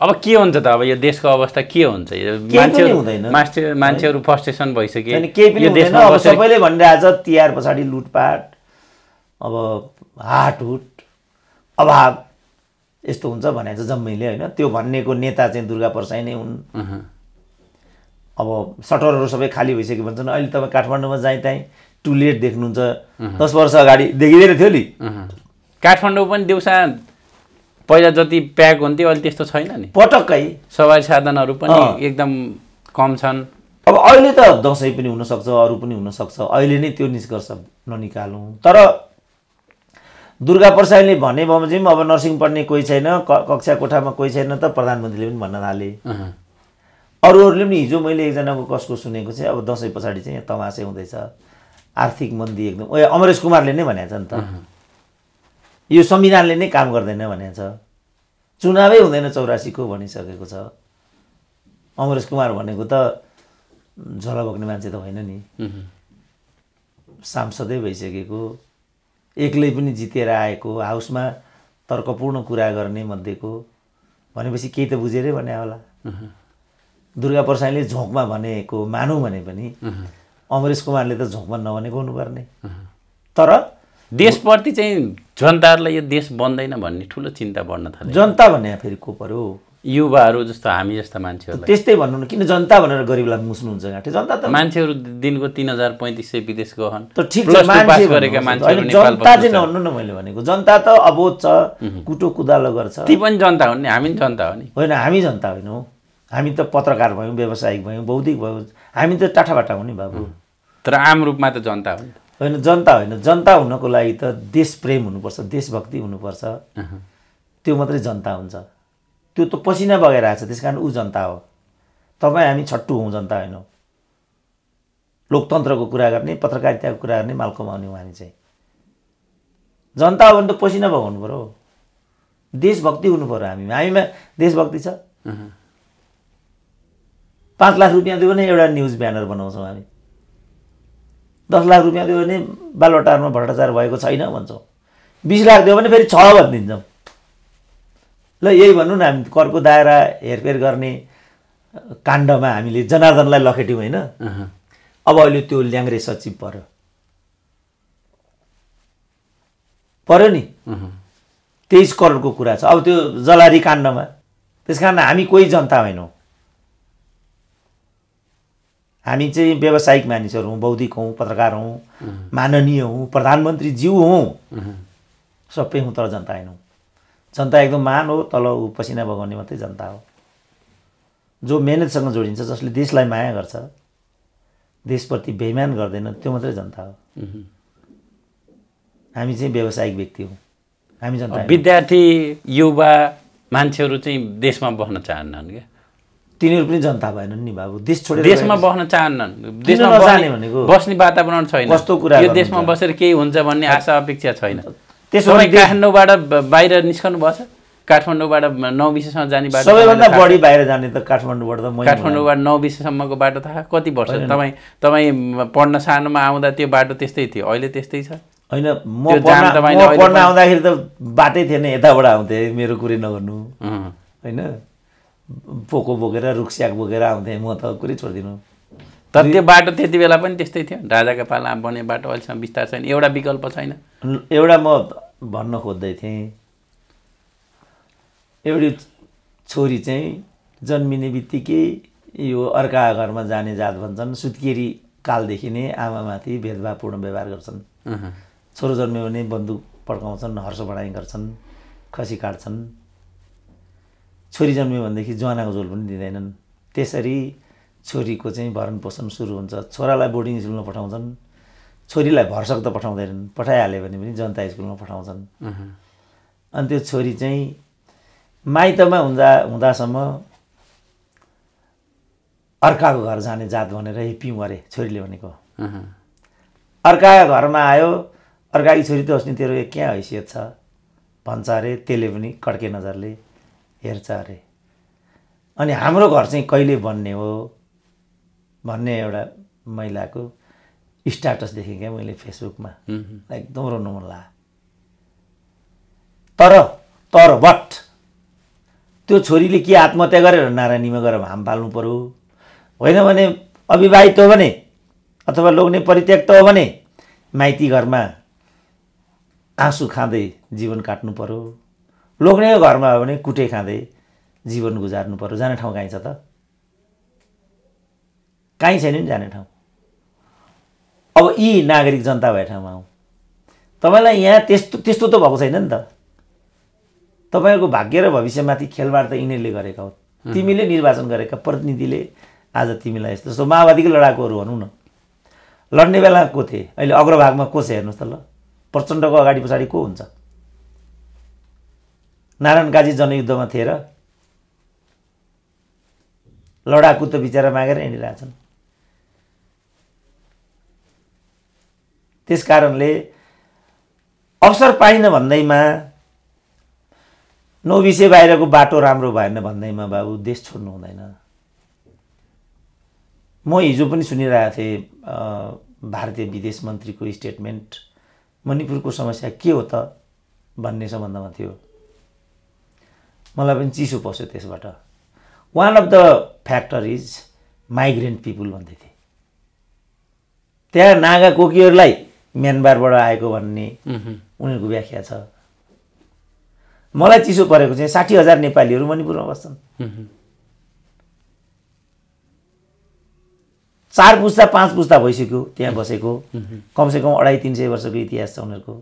अब के हुन्छ त अब यो देशको अवस्था के हुन्छ मान्छेहरू मान्छेहरू फर्स्टेसन भइसक्यो केही पनि अब सबैले भनिरहेछ तिहार पछाडि लुटपाट अब हाटहुट अभाव यस्तो हुन्छ भने चाहिँ जम्मैले होइन त्यो भन्नेको नेता चाहिँ दुर्गा परसाई नै हुन् अब सटरहरू सबै खाली भइसक्यो भन्छन् अहिले तपाईँ काठमाडौँमा जाँ त्यहीँ टु लेट देख्नुहुन्छ दस वर्ष अगाडि देखिँदैन थियो नि काठमाडौँ पनि दिउँसा पहिला जति प्याक हुन्थ्यो अहिले त्यस्तो छैन नि पटक्कै सवारी साधनहरू पनि एकदम कम छन् अब अहिले त दसैँ पनि हुनसक्छ अरू पनि हुनसक्छ अहिले नै त्यो निष्कर्ष ननिकालौँ तर दुर्गा प्रसादले भने बमोजिम अब नर्सिङ पढ्ने कोही छैन कक्षा कोठामा कोही छैन त प्रधानमन्त्रीले पनि भन्न थाले अरूहरूले पनि हिजो मैले एकजनाको कसको सुनेको चाहिँ अब दसैँ पछाडि चाहिँ यहाँ तमासै हुँदैछ आर्थिक मन्दी एकदम ओए अमरेश कुमारले नै भनेको नि त यो संविधानले नै काम गर्दैन भनेको छ चुनावै हुँदैन चौरासीको भनिसकेको छ अमरेश कुमार भनेको त झोला बोक्ने मान्छे त होइन नि सांसदै भइसकेको एक्लै पनि जितेर आएको हाउसमा तर्कपूर्ण कुरा गर्ने मध्येको भनेपछि केही त बुझेरै भने होला दुर्गा प्रसाईले झोकमा भनेको मानौँ भने पनि अमरेश कुमारले त झोकमा नभनेको हुनुपर्ने तर देशप्रति चाहिँ जनताहरूलाई यो देश बन्दैन भन्ने ठुलो चिन्ता बढ्न थाल्यो जनता भने फेरि को पऱ्यो युवाहरू जस्तो हामी जस्ता मान्छेहरू त्यस्तै भन्नु न किन जनता भनेर गरिबलाई मुस्नुहुन्छ जनता त मान्छेहरू दिनको तिन हजार पैँतिस सय विदेश गहन त ठिक छ जनता चाहिँ नहुनु न मैले भनेको जनता त अबोध छ कुटो कुदालो गर्छ ती पनि जनता हो नि हामी जनता हो नि होइन हामी जनता होइन हामी त पत्रकार भयौँ व्यावसायिक भयौँ बौद्धिक भयौँ हामी त टाठाबाटा हो नि बाबु तर आम रूपमा त जनता हो होइन जनता होइन जनता हुनको लागि त देश देशप्रेम हुनुपर्छ देशभक्ति हुनुपर्छ त्यो मात्रै जनता हुन्छ त्यो त पसिना बगेर आएको छ त्यस कारण ऊ जनता हो तपाईँ हामी छट्टु हौँ जनता होइनौँ लोकतन्त्रको कुरा गर्ने पत्रकारिताको कुरा गर्ने माल कमाउने हो हामी चाहिँ जनता हो भने त पसिना भएको हुनु पऱ्यो देशभक्ति हुनु पऱ्यो हामी हामीमा देशभक्ति छ पाँच लाख रुपियाँ दियो भने एउटा न्युज ब्यानर बनाउँछौँ हामी दस लाख रुपियाँ दियो भने बालवटारमा भ्रष्टाचार भएको छैन भन्छौँ बिस लाख दियो भने फेरि छ भनिदिन्छौँ ल यही भनौँ न हामी करको दायरा हेरफेर गर्ने काण्डमा हामीले जनार्दनलाई लखेट्यौँ होइन अब अहिले त्यो ल्याङ्ग्रे सचिव पऱ्यो पऱ्यो नि तेइस करोडको कुरा छ अब त्यो जलारी काण्डमा त्यस कारण हामी कोही जनता होइनौँ हामी चाहिँ व्यावसायिक मानिसहरू हौँ बौद्धिक हौँ पत्रकार हौँ माननीय हौँ प्रधानमन्त्रीज्यू हौँ सबै हौँ तर जनता होइनौँ जनता एकदम महान हो तल ऊ पसिना बगाउने मात्रै जनता हो जो मेहनतसँग जोडिन्छ जसले देशलाई माया गर्छ देशप्रति बेमान गर्दैन त्यो मात्रै जनता हो हामी चाहिँ व्यावसायिक व्यक्ति हो हामी जनता विद्यार्थी युवा मान्छेहरू चाहिँ देशमा बस्न चाहन्नन् क्या तिनीहरू पनि जनता भएनन् नि बाबु देश छोडेर देशमा बस्न चाहन्नन् देशमा बस्ने वातावरण छैन कस्तो कुरा यो देशमा बसेर केही हुन्छ भन्ने आशा अपेक्षा छैन त्यसो भए काठमाडौँबाट बाहिर निस्कनु भएछ काठमाडौँबाट नौ विषयसम्म जाने बाटो सबैभन्दा बढी बाहिर जाने त काठमाडौँबाट त काठमाडौँबाट नौ विषयसम्मको बाटो थाहा कति वर्ष तपाईँ तपाईँ पढ्न सानोमा आउँदा त्यो बाटो त्यस्तै थियो अहिले त्यस्तै छ होइन म पढ्न आउँदाखेरि त बाटै थिएन यताबाट आउँथेँ मेरो कुरै नगर्नु होइन पोको बोकेर रुखस्याक बोकेर आउँथेँ म त कुरै छोडिदिनु तर त्यो बाटो त्यति बेला पनि त्यस्तै थियो राजाको पाला बने बाटो अहिलेसम्म बिस्तार छैन एउटा विकल्प छैन एउटा म भन्न खोज्दै थिएँ एउटी छोरी चाहिँ जन्मिने बित्तिकै यो अर्का घरमा जाने जात भन्छन् सुत्केरी कालदेखि नै आमामाथि भेदभावपूर्ण व्यवहार गर्छन् छोरो जन्म्यो भने बन्दुक पड्काउँछन् हर्ष बढाइ गर्छन् खसी काट्छन् छोरी जन्मियो भनेदेखि ज्वानाको झोल पनि दिँदैनन् त्यसरी छोरीको चाहिँ भरण पोषण सुरु हुन्छ छोरालाई बोर्डिङ स्कुलमा पठाउँछन् छोरीलाई भरसक त पठाउँदैनन् पठाइहाल्यो भने पनि जनता स्कुलमा पठाउँछन् अनि त्यो छोरी चाहिँ माइतमा हुँदा हुँदासम्म अर्काको घर जाने जात भनेर हिप्यौँ अरे छोरीले भनेको अर्का घरमा आयो अर्काकी छोरी त नि तेरो क्या हैसियत छ भन्छ अरे त्यसले पनि कड्के नजरले हेर्छ अरे अनि हाम्रो घर चाहिँ कहिले बन्ने हो भन्ने एउटा महिलाको स्ट्याटस देखेँ क्या मैले फेसबुकमा एकदम रोनु मन ला तर तर बट त्यो छोरीले के आत्महत्या गरेर नारायणीमा गएर हाम पाल्नु पऱ्यो होइन भने अविवाहित हो भने अथवा लोग्ने परित्यक्त हो भने माइती घरमा आँसु खाँदै जीवन काट्नु पऱ्यो लोग्ने घरमा हो भने कुटे खाँदै जीवन गुजार्नु पऱ्यो जाने ठाउँ कहीँ छ त काहीँ छैन नि जाने ठाउँ अब यी नागरिक जनता भए ठाउँमा आउँ तपाईँलाई यहाँ त्यस्तो त्यस्तो त भएको छैन नि त तपाईँहरूको भाग्य र भविष्यमाथि खेलबाड त यिनीहरूले गरेका हो तिमीले निर्वाचन गरेका प्रतिनिधिले आज तिमीलाई यस्तो जस्तो माओवादीको लडाकुहरू भनौँ न लड्ने बेला को थिए अहिले अग्रभागमा को छ हेर्नुहोस् त ल प्रचण्डको अगाडि पछाडि को हुन्छ नारायण काजी जनयुद्धमा थिएर लडाकु त बिचरा मागेर हिँडिरहेछन् त्यस कारणले अवसर पाइन भन्दैमा विषय बाहिरको बाटो राम्रो भएन भन्दैमा बाबु देश छोड्नु हुँदैन म हिजो पनि सुनिरहेको थिएँ भारतीय विदेश मन्त्रीको स्टेटमेन्ट मणिपुरको समस्या के हो त भन्ने सम्बन्धमा थियो मलाई पनि चिसो पस्यो त्यसबाट one of the factor is migrant people भन्दै थिए त्यहाँ नागा कोकीहरूलाई म्यानमारबाट आएको भन्ने उनीहरूको व्याख्या छ मलाई चिसो परेको चाहिँ साठी हजार नेपालीहरू मणिपुरमा बस्छन् चार पुस्ता पाँच पुस्ता भइसक्यो त्यहाँ बसेको कमसेकम अढाई तिन सय वर्षको इतिहास छ उनीहरूको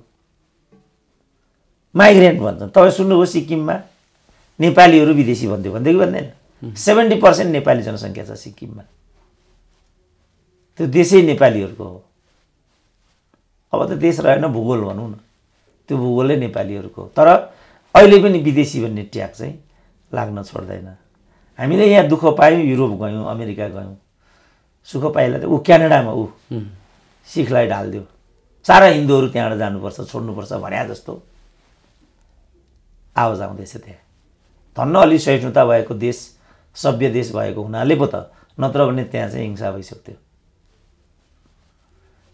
माइग्रेन्ट भन्छन् तपाईँ सुन्नुभयो सिक्किममा नेपालीहरू विदेशी भन्थ्यो भन्थ्यो कि भन्दैन सेभेन्टी पर्सेन्ट नेपाली जनसङ्ख्या छ सिक्किममा त्यो देशै नेपालीहरूको हो अब त देश रहेन भूगोल भनौँ न त्यो भूगोलै नेपालीहरूको तर अहिले पनि विदेशी भन्ने ट्याग चाहिँ लाग्न छोड्दैन हामीले यहाँ दुःख पायौँ युरोप गयौँ अमेरिका गयौँ सुख पाइला त ऊ क्यानाडामा ऊ सिखलाई ढालिदियो सारा हिन्दूहरू त्यहाँबाट जानुपर्छ छोड्नुपर्छ भने जस्तो आवाज आउँदैछ त्यहाँ धन्न अलि सहिष्णुता भएको देश सभ्य देश भएको हुनाले पो त नत्र भने त्यहाँ चाहिँ हिंसा भइसक्थ्यो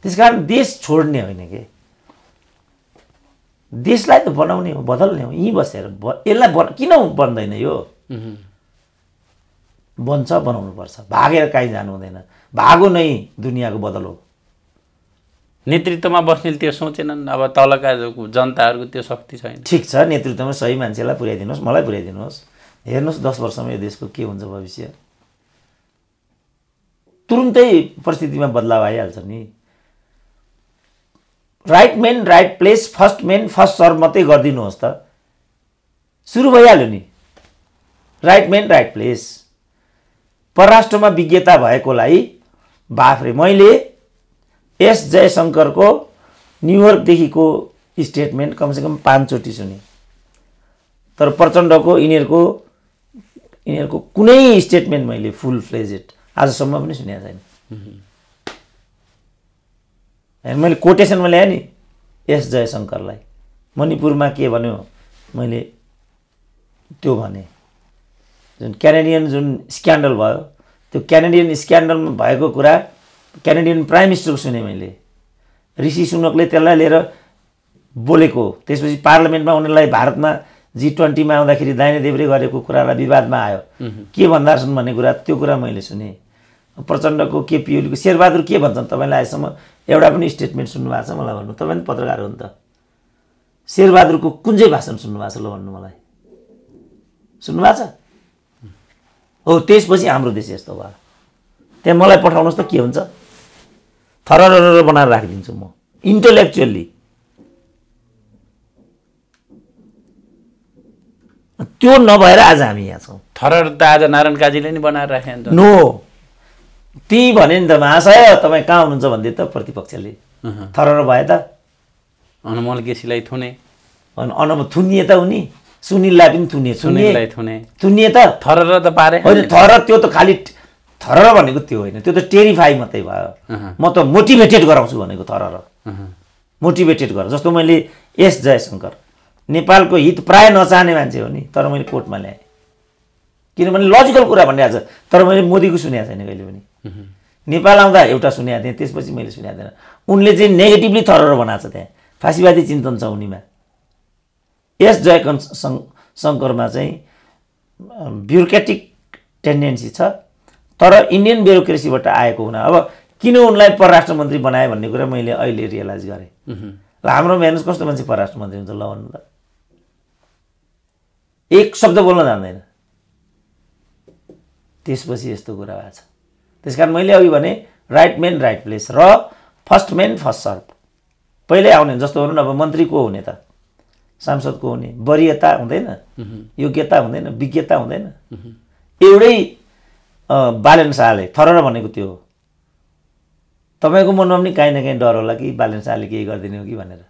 त्यस कारण देश छोड्ने होइन कि देशलाई त बनाउने हो बदल्ने हो यहीँ बसेर ब यसलाई बन किन बन्दैन यो बन्छ बनाउनुपर्छ भागेर काहीँ जानु हुँदैन भागो नै दुनियाँको बदल हो नेतृत्वमा बस्नेले त्यो सोचेनन् अब तलका जनताहरूको त्यो शक्ति छैन ठिक छ नेतृत्वमा सही मान्छेलाई पुर्याइदिनुहोस् मलाई पुर्याइदिनुहोस् हेर्नुहोस् दस वर्षमा यो देशको के हुन्छ भविष्य तुरुन्तै परिस्थितिमा बदलाव आइहाल्छ नि right man right place first man first serve मात्रै गरिदिनुहोस् त सुरु भइहाल्यो नि राइट मेन राइट प्लेस परराष्ट्रमा विज्ञता भएकोलाई बाफ्रे मैले एस जयशङ्करको न्युयोर्कदेखिको स्टेटमेन्ट कमसेकम पाँचचोटि सुने तर प्रचण्डको यिनीहरूको यिनीहरूको कुनै स्टेटमेन्ट मैले फुल फ्लेजेड आजसम्म पनि सुनेको छैन होइन मैले कोटेसनमा ल्याएँ नि एस जयशङ्करलाई मणिपुरमा के भन्यो मैले त्यो भने जुन क्यानेडियन जुन स्क्यान्डल भयो त्यो क्यानेडियन स्क्यान्डलमा भएको कुरा क्यानेडियन प्राइम मिनिस्टरको सुने मैले ऋषि सुनकले त्यसलाई लिएर बोलेको त्यसपछि पार्लियामेन्टमा उनीहरूलाई भारतमा जी ट्वेन्टीमा आउँदाखेरि दाहिने देब्रे गरेको कुरालाई विवादमा आयो के भन्दा रहेछन् भन्ने कुरा त्यो कुरा मैले सुनेँ प्रचण्डको केपिओलीको शेरबहादुर के भन्छन् तपाईँलाई अहिलेसम्म एउटा पनि स्टेटमेन्ट सुन्नुभएको छ मलाई भन्नु तपाईँ पनि पत्रकार हो नि त शेरबहादुरको कुन चाहिँ भाषण सुन्नुभएको छ ल भन्नु मलाई सुन्नुभएको छ हो त्यसपछि हाम्रो देश यस्तो भयो त्यहाँ मलाई पठाउनुहोस् त के हुन्छ थर बनाएर राखिदिन्छु म इन्टलेक्चुअल्ली त्यो नभएर आज हामी यहाँ छौँ थरर त आज नारायण काजीले नि बनाएर राखे नो ती भने नि त महाशय तपाईँ कहाँ हुनुहुन्छ भन्दै त प्रतिपक्षले थरर भए त अनुमल केसीलाई थुने अन थुनिए त उनी सुनिललाई पनि थुनिए सुनिललाई थुने थुनिए त थरर त पारे होइन थर त्यो त खालि थरर भनेको त्यो होइन त्यो त टेरिफाई मात्रै भयो म त मोटिभेटेड गराउँछु भनेको थरर मोटिभेटेड गर जस्तो मैले एस जयशङ्कर नेपालको हित प्राय नचाहने मान्छे हो नि तर मैले कोर्टमा ल्याएँ किनभने लजिकल कुरा भनिरहेको छ तर मैले मोदीको सुनेको छैन कहिले पनि नेपाल आउँदा एउटा सुनेको थिएँ त्यसपछि मैले सुनेको थिएन उनले चाहिँ नेगेटिभली थरहरू बनाएको छ त्यहाँ फाँसीवादी चिन्तन छ उनीमा यस जयकन शङ्करमा चाहिँ ब्युरोक्रेटिक टेन्डेन्सी छ तर इन्डियन ब्युरोक्रेसीबाट आएको हुन अब किन उनलाई परराष्ट्र मन्त्री बनाएँ भन्ने कुरा मैले अहिले रियलाइज गरेँ ल हाम्रो हेर्नुहोस् कस्तो मान्छे परराष्ट्र मन्त्री हुन्छ ल भन्नु त एक शब्द बोल्न जान्दैन त्यसपछि यस्तो कुरा भएको छ त्यस कारण मैले अघि भने राइट मेन राइट प्लेस र फर्स्ट मेन फर्स्ट सर्भ पहिल्यै आउने जस्तो भनौँ न अब मन्त्री को हुने त सांसद को हुने वरियता हुँदैन योग्यता हुँदैन विज्ञता हुँदैन एउटै ब्यालेन्स आले थरर भनेको त्यो तपाईँको मनमा पनि काहीँ न काहीँ डर होला कि ब्यालेन्स आले केही गरिदिने हो कि भनेर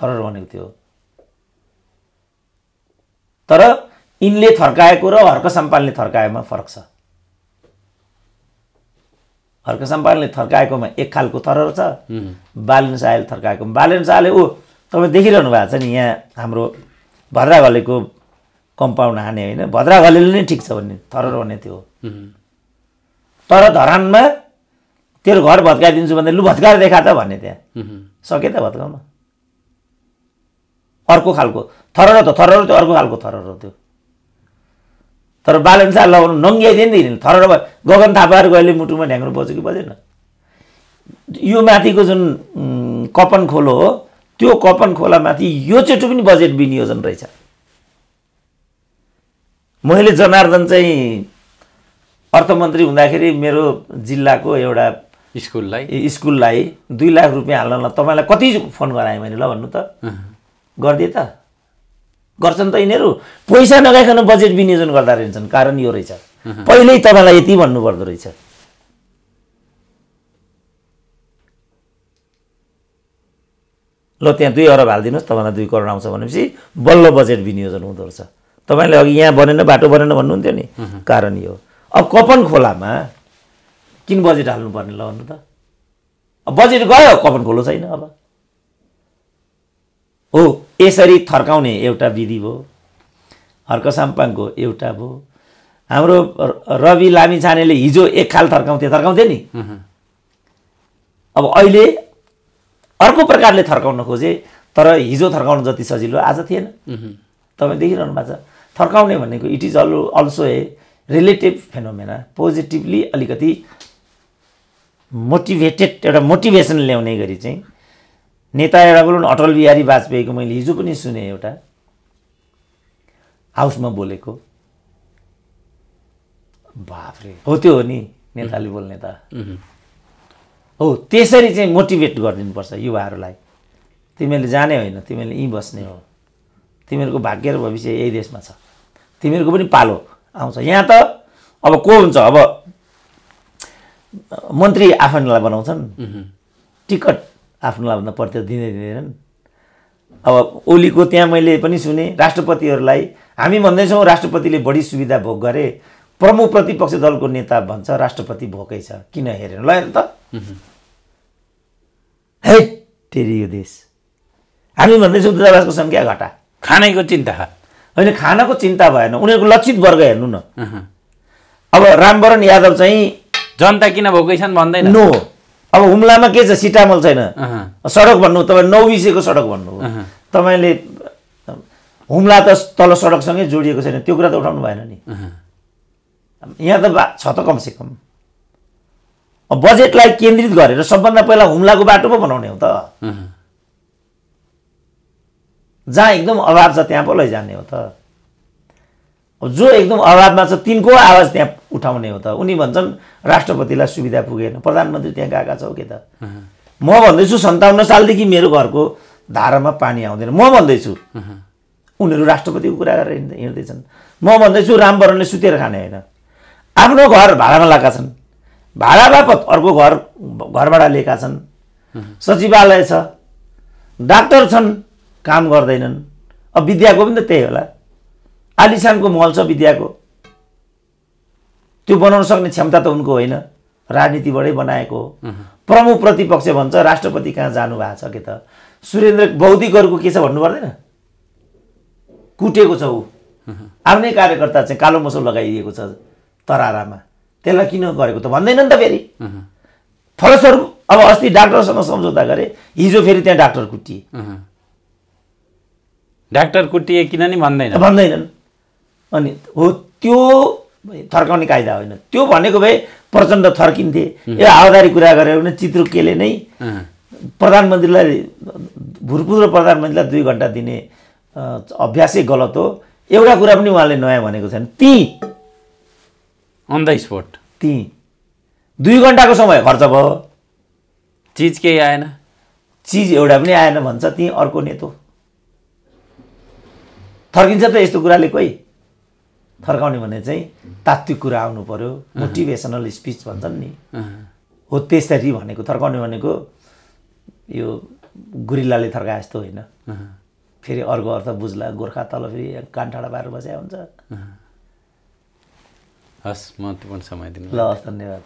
थरर भनेको त्यो तर यिनले थर्काएको र हर्क सम्पालले थर्काएमा फरक छ हर्कसम्पालले थर्काएकोमा एक खालको थर छ बालन शाहले थर्काएकोमा बालन शाहले ऊ तपाईँ देखिरहनु भएको छ नि यहाँ हाम्रो भद्रा घलेको कम्पाउन्ड हाने होइन भद्रा घलेले नै ठिक छ भन्ने थरर भन्ने त्यो तर धरानमा तेरो घर भत्काइदिन्छु भन्दा लु भत्काएर देखा त भन्ने त्यहाँ सके त भत्काउन अर्को खालको थरर त थरर त्यो अर्को खालको थरर त्यो तर बालनसार लगाउनु नङ्ग्याइदियो नि त थर गगन थापाहरू अहिले मुटुमा ढ्याङ्ग्रो बज्यो कि बजेन यो माथिको जुन कपन खोलो हो त्यो कपन खोलामाथि यो चेटु पनि बजेट विनियोजन रहेछ मैले जनार्दन चाहिँ अर्थमन्त्री हुँदाखेरि मेरो जिल्लाको एउटा स्कुललाई स्कुललाई दुई लाख रुपियाँ हाल्न तपाईँलाई कति फोन गराएँ मैले ल भन्नु त गरिदिएँ त गर्छन् त यिनीहरू पैसा नगाइकन बजेट विनियोजन गर्दा रहेछन् कारण यो रहेछ पहिल्यै तपाईँलाई यति भन्नु पर्दो रहेछ ल त्यहाँ दुई अरब हालिदिनुहोस् तपाईँलाई दुई करोड आउँछ भनेपछि बल्ल बजेट विनियोजन हुँदो रहेछ तपाईँले अघि यहाँ बनेन बाटो बनेन भन्नुहुन्थ्यो नि कारण यो अब कपन खोलामा किन बजेट हाल्नुपर्ने ल भन्नु त अब बजेट गयो कपन खोलो छैन अब हो यसरी थर्काउने एउटा विधि भयो हर्क साम्पाङको एउटा भयो हाम्रो रवि लामी छानेले हिजो एक खाल थर्काउँथे थर्काउँथे नि अब अहिले अर्को प्रकारले थर्काउन खोजे तर हिजो थर्काउनु जति सजिलो आज थिएन तपाईँ देखिरहनु भएको छ थर्काउने भनेको it is all also a relative phenomena positively अलिकति मोटिभेटेड एउटा मोटिभेसन ल्याउने गरी चाहिँ नेता एउटा बोलौँ अटल बिहारी वाजपेयीको मैले हिजो पनि सुने एउटा हाउसमा बोलेको बाफ्रे हो त्यो हो नि नेताले बोल्ने त हो त्यसरी चाहिँ मोटिभेट गरिदिनुपर्छ युवाहरूलाई तिमीहरूले जाने होइन तिमीहरूले यहीँ बस्ने हो तिमीहरूको भाग्य र भविष्य यही देशमा छ तिमीहरूको पनि पालो आउँछ यहाँ त अब को हुन्छ अब मन्त्री आफन्तलाई बनाउँछन् टिकट आफ्नो आफ्नोलाई प्रत्यय दिँदै दिँदैनन् अब ओलीको त्यहाँ मैले पनि सुने राष्ट्रपतिहरूलाई हामी भन्दैछौँ राष्ट्रपतिले बढी सुविधा भोग गरे प्रमुख प्रतिपक्ष दलको नेता भन्छ राष्ट्रपति भोकै छ किन हेरेन ल हेर त है यो देश हामी भन्दैछौँ दूतावासको सङ्ख्या घटा खानाको चिन्ता होइन खानाको चिन्ता भएन उनीहरूको लक्षित वर्ग हेर्नु न अब रामवरण यादव चाहिँ जनता किन भोकै छन् भन्दैन नो अब हुम्लामा के छ सिटामल छैन सडक भन्नु तपाईँ नौबिसेको सडक भन्नु तपाईँले हुम्ला त तल सडकसँगै जोडिएको छैन त्यो कुरा त उठाउनु भएन नि यहाँ त छ त कमसे कम बजेटलाई केन्द्रित गरेर सबभन्दा पहिला हुम्लाको बाटो पो बनाउने हो त जहाँ एकदम अभाव छ त्यहाँ पो लैजाने हो त जो एकदम अभावमा छ तिनको आवाज त्यहाँ उठाउने हो त उनी भन्छन् राष्ट्रपतिलाई सुविधा पुगेन प्रधानमन्त्री त्यहाँ गएका छौ के त म भन्दैछु सन्ताउन्न सालदेखि मेरो घरको धारामा पानी आउँदैन म भन्दैछु उनीहरू राष्ट्रपतिको कुरा गरेर हिँड्दैछन् म भन्दैछु रामवरणले सुतेर खाने होइन आफ्नो घर भाडामा लगाएका छन् भाडा बापत अर्को घर घरबाट लिएका छन् सचिवालय छ डाक्टर छन् काम गर्दैनन् अब विद्याको पनि त त्यही होला आलिसानको महल छ विद्याको त्यो बनाउन सक्ने क्षमता त उनको होइन राजनीतिबाटै बनाएको हो प्रमुख प्रतिपक्ष भन्छ राष्ट्रपति कहाँ जानुभएको छ कि त सुरेन्द्र बौद्धिकहरूको के छ भन्नु पर्दैन कुटेको छ ऊ आफ्नै कार्यकर्ता चाहिँ कालो मसो लगाइदिएको छ तरारामा त्यसलाई किन गरेको त भन्दैन नि त फेरि फलस्वरूप अब अस्ति डाक्टरसँग सम्झौता गरे हिजो फेरि त्यहाँ डाक्टर कुटिए डाक्टर कुटिए किन नि भन्दैन भन्दैनन् अनि हो त्यो थर्काउने कायदा होइन त्यो भनेको भए प्रचण्ड थर्किन्थे यो हावादारी कुरा गरेर भने केले नै प्रधानमन्त्रीलाई भूतपूर्व प्रधानमन्त्रीलाई दुई घन्टा दिने अभ्यासै गलत हो एउटा कुरा पनि उहाँले नयाँ भनेको छैन ती अन द स्पोट ती दुई घन्टाको समय खर्च भयो चिज केही आएन चिज एउटा पनि आएन भन्छ ती अर्को नेतो थर्किन्छ त यस्तो कुराले कोही थर्काउने भने चाहिँ तात्विक कुरा आउनु पऱ्यो मोटिभेसनल स्पिच भन्छन् नि हो त्यसरी भनेको थर्काउने भनेको यो गुरिल्लाले थर्काए जस्तो होइन फेरि अर्को अर्थ बुझ्ला गोर्खा तल फेरि कानठाडा बाहिर बस्या हुन्छ हस् महत्त्वपूर्ण समय दिनु ल हस् धन्यवाद